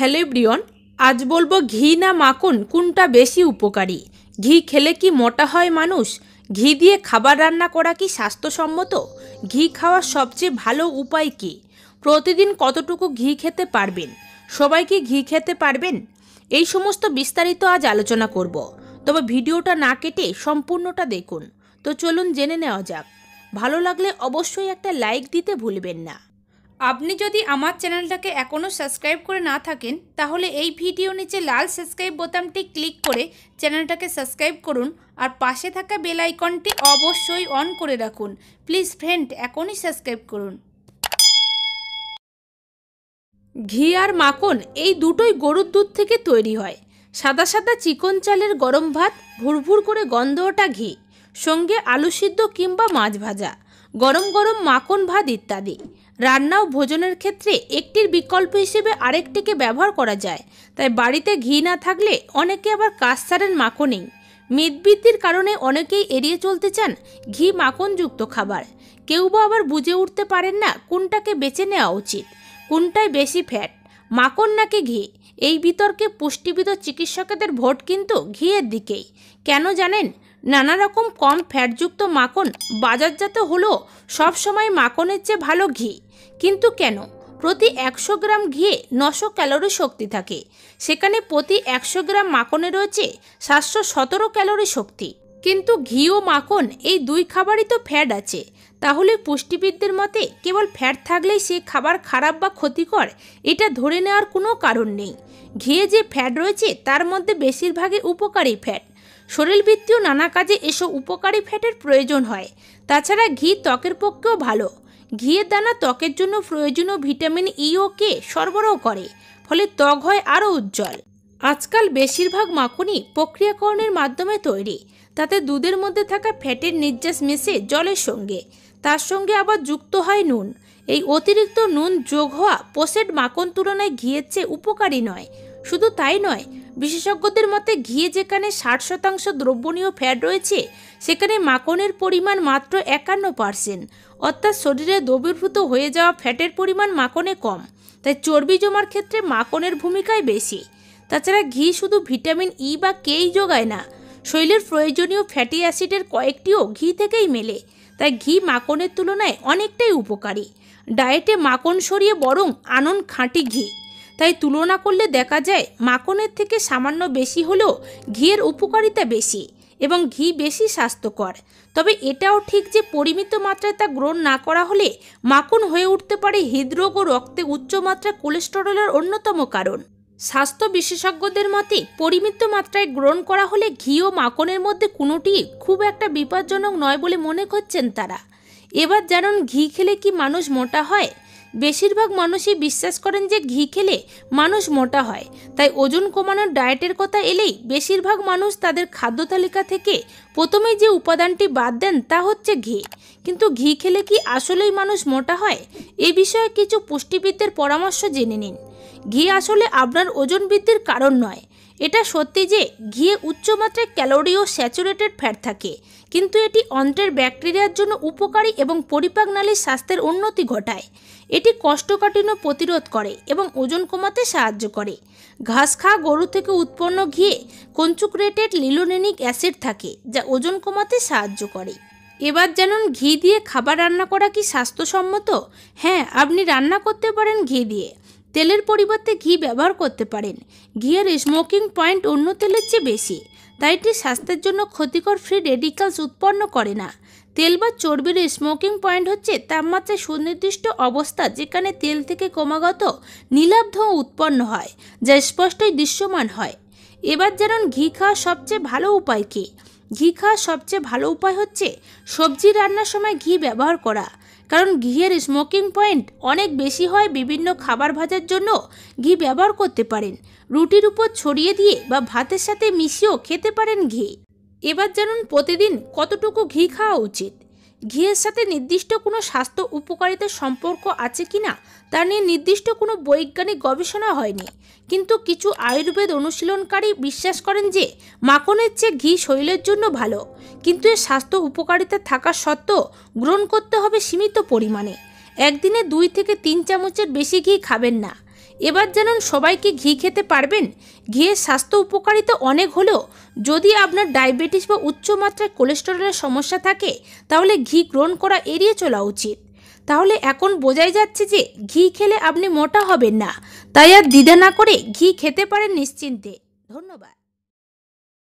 hello Brian আজ বলবো ঘি না মাখন কোনটা বেশি উপকারী ঘি খেলে কি মোটা হয় মানুষ ঘি দিয়ে খাবার রান্না করা কি স্বাস্থ্যসম্মত ঘি খাওয়ার সবচেয়ে ভালো উপায় কি প্রতিদিন কতটুকু ঘি খেতে পারবেন সবাই কি ঘি খেতে পারবেন এই সমস্ত বিস্তারিত আজ আলোচনা করব তবে ভিডিওটা না কেটে সম্পূর্ণটা দেখুন তো চলুন জেনে নেওয়া যাক ভালো লাগলে অবশ্যই একটা লাইক দিতে ভুলবেন না আপনি যদি আমার চ্যানেলটাকে এখনও সাবস্ক্রাইব করে না থাকেন তাহলে এই ভিডিও নিচে লাল সাবস্ক্রাইব বোতামটি ক্লিক করে চ্যানেলটাকে সাবস্ক্রাইব করুন আর পাশে থাকা বেল আইকনটি অবশ্যই অন করে রাখুন প্লিজ ফ্রেন্ড এখনই সাবস্ক্রাইব করুন ঘি আর মাখন এই দুটোই গরুর দুধ থেকে তৈরি হয় সাদা সাদা চিকন চালের গরম ভাত ভুরভুর করে গন্ধ ওটা ঘি সঙ্গে আলু সিদ্ধ কিংবা মাছ ভাজা গরম গরম মাখন ভাত ইত্যাদি রান্না ও ভোজনের ক্ষেত্রে একটির বিকল্প হিসেবে আরেকটিকে ব্যবহার করা যায় তাই বাড়িতে ঘি না থাকলে অনেকে আবার কাজ ছাড়েন মাখনেই মেদবৃদ্ধির কারণে অনেকেই এড়িয়ে চলতে চান ঘি মাখনযুক্ত খাবার কেউ বা আবার বুঝে উঠতে পারেন না কোনটাকে বেছে নেওয়া উচিত কোনটায় বেশি ফ্যাট মাখন নাকি ঘি এই বিতর্কে পুষ্টিবিদ চিকিৎসকদের ভোট কিন্তু ঘিয়ের দিকেই কেন জানেন নানা রকম কম ফ্যাটযুক্ত মাখন বাজারজাত হলো সবসময় মাখনের চেয়ে ভালো ঘি কিন্তু কেন প্রতি একশো গ্রাম ঘিয়ে নশো ক্যালোরি শক্তি থাকে সেখানে প্রতি একশো গ্রাম মাখনে রয়েছে সাতশো সতেরো ক্যালোরি শক্তি কিন্তু ঘি ও মাখন এই দুই খাবারই তো ফ্যাট আছে তাহলে পুষ্টিবিদদের মতে কেবল ফ্যাট থাকলেই সে খাবার খারাপ বা ক্ষতিকর এটা ধরে নেওয়ার কোনো কারণ নেই ঘিয়ে যে ফ্যাট রয়েছে তার মধ্যে বেশিরভাগই উপকারী ফ্যাট শরীরবৃত্তীয় নানা কাজে এসব উপকারী ফ্যাটের প্রয়োজন হয় তাছাড়া ঘি ত্বকের পক্ষেও ভালো ঘিয়ের দানা ত্বকের জন্য প্রয়োজনীয় ভিটামিন ই e ও কে সরবরাহ করে ফলে ত্বক হয় আরও উজ্জ্বল আজকাল বেশিরভাগ মাখনই প্রক্রিয়াকরণের মাধ্যমে তৈরি তাতে দুধের মধ্যে থাকা ফ্যাটের নির্যাস মিশে জলের সঙ্গে তার সঙ্গে আবার যুক্ত হয় নুন এই অতিরিক্ত নুন যোগ হওয়া পোষেট মাখন তুলনায় ঘিয়ের চেয়ে উপকারী নয় শুধু তাই নয় বিশেষজ্ঞদের মতে ঘিয়ে যেখানে ষাট শতাংশ দ্রবণীয় ফ্যাট রয়েছে সেখানে মাখনের পরিমাণ মাত্র একান্ন পার্সেন্ট অর্থাৎ শরীরে দ্রবীভূত হয়ে যাওয়া ফ্যাটের পরিমাণ মাখনে কম তাই চর্বি জমার ক্ষেত্রে মাখনের ভূমিকাই বেশি তাছাড়া ঘি শুধু ভিটামিন e ই বা কেই যোগায় না শরীরের প্রয়োজনীয় ফ্যাটি অ্যাসিডের কয়েকটিও ঘি থেকেই মেলে তাই ঘি মাখনের তুলনায় অনেকটাই উপকারী ডায়েটে মাখন সরিয়ে বরং আনন খাঁটি ঘি তাই তুলনা করলে দেখা যায় মাখনের থেকে সামান্য বেশি হলেও ঘিয়ের উপকারিতা বেশি এবং ঘি বেশি স্বাস্থ্যকর তবে এটাও ঠিক যে পরিমিত মাত্রায় তা গ্রহণ না করা হলে মাখন হয়ে উঠতে পারে হৃদরোগ ও রক্তে উচ্চ মাত্রায় কোলেস্টেরলের অন্যতম কারণ স্বাস্থ্য বিশেষজ্ঞদের মতে পরিমিত মাত্রায় গ্রহণ করা হলে ঘি ও মাখনের মধ্যে কোনোটি খুব একটা বিপজ্জনক নয় বলে মনে করছেন তারা এবার জানুন ঘি খেলে কি মানুষ মোটা হয় বেশিরভাগ মানুষই বিশ্বাস করেন যে ঘি খেলে মানুষ মোটা হয় তাই ওজন কমানোর ডায়েটের কথা এলেই বেশিরভাগ মানুষ তাদের খাদ্য তালিকা থেকে প্রথমেই যে উপাদানটি বাদ দেন তা হচ্ছে ঘি কিন্তু ঘি খেলে কি আসলেই মানুষ মোটা হয় এ বিষয়ে কিছু পুষ্টিবিদদের পরামর্শ জেনে নিন ঘি আসলে আপনার ওজন বৃদ্ধির কারণ নয় এটা সত্যি যে ঘিয়ে উচ্চমাত্রায় ক্যালোরি ও স্যাচুরেটেড ফ্যাট থাকে কিন্তু এটি অন্ত্রের ব্যাকটেরিয়ার জন্য উপকারী এবং পরিপাক নালীর স্বাস্থ্যের উন্নতি ঘটায় এটি কষ্টকাঠিন্য প্রতিরোধ করে এবং ওজন কমাতে সাহায্য করে ঘাস খাওয়া গরু থেকে উৎপন্ন ঘিয়ে কঞ্চুক্রেটেড লিলোনেনিক অ্যাসিড থাকে যা ওজন কমাতে সাহায্য করে এবার যেন ঘি দিয়ে খাবার রান্না করা কি স্বাস্থ্যসম্মত হ্যাঁ আপনি রান্না করতে পারেন ঘি দিয়ে তেলের পরিবর্তে ঘি ব্যবহার করতে পারেন ঘিয়ের স্মোকিং পয়েন্ট অন্য তেলের চেয়ে বেশি তাই এটি স্বাস্থ্যের জন্য ক্ষতিকর ফ্রি রেডিক্যালস উৎপন্ন করে না তেল বা চর্বির স্মোকিং পয়েন্ট হচ্ছে তাপমাত্রায় সুনির্দিষ্ট অবস্থা যেখানে তেল থেকে ক্রমাগত নীলাব্ধ উৎপন্ন হয় যা স্পষ্টই দৃশ্যমান হয় এবার যেন ঘি খাওয়ার সবচেয়ে ভালো উপায় কী ঘি খাওয়ার সবচেয়ে ভালো উপায় হচ্ছে সবজি রান্নার সময় ঘি ব্যবহার করা কারণ ঘিয়ের স্মোকিং পয়েন্ট অনেক বেশি হয় বিভিন্ন খাবার ভাজার জন্য ঘি ব্যবহার করতে পারেন রুটির উপর ছড়িয়ে দিয়ে বা ভাতের সাথে মিশিয়েও খেতে পারেন ঘি এবার জানুন প্রতিদিন কতটুকু ঘি খাওয়া উচিত ঘিয়ের সাথে নির্দিষ্ট কোনো স্বাস্থ্য উপকারিতার সম্পর্ক আছে কি না তা নিয়ে নির্দিষ্ট কোনো বৈজ্ঞানিক গবেষণা হয়নি কিন্তু কিছু আয়ুর্বেদ অনুশীলনকারী বিশ্বাস করেন যে মাখনের চেয়ে ঘি শরীরের জন্য ভালো কিন্তু এর স্বাস্থ্য উপকারিতা থাকা সত্ত্বেও গ্রহণ করতে হবে সীমিত পরিমাণে একদিনে দুই থেকে তিন চামচের বেশি ঘি খাবেন না এবার জানুন সবাইকে ঘি খেতে পারবেন ঘিয়ের স্বাস্থ্য উপকারিতা অনেক হলেও যদি আপনার ডায়াবেটিস বা উচ্চ মাত্রায় কোলেস্টেরলের সমস্যা থাকে তাহলে ঘি গ্রহণ করা এড়িয়ে চলা উচিত তাহলে এখন বোঝাই যাচ্ছে যে ঘি খেলে আপনি মোটা হবেন না তাই আর দ্বিধা না করে ঘি খেতে পারেন নিশ্চিন্তে ধন্যবাদ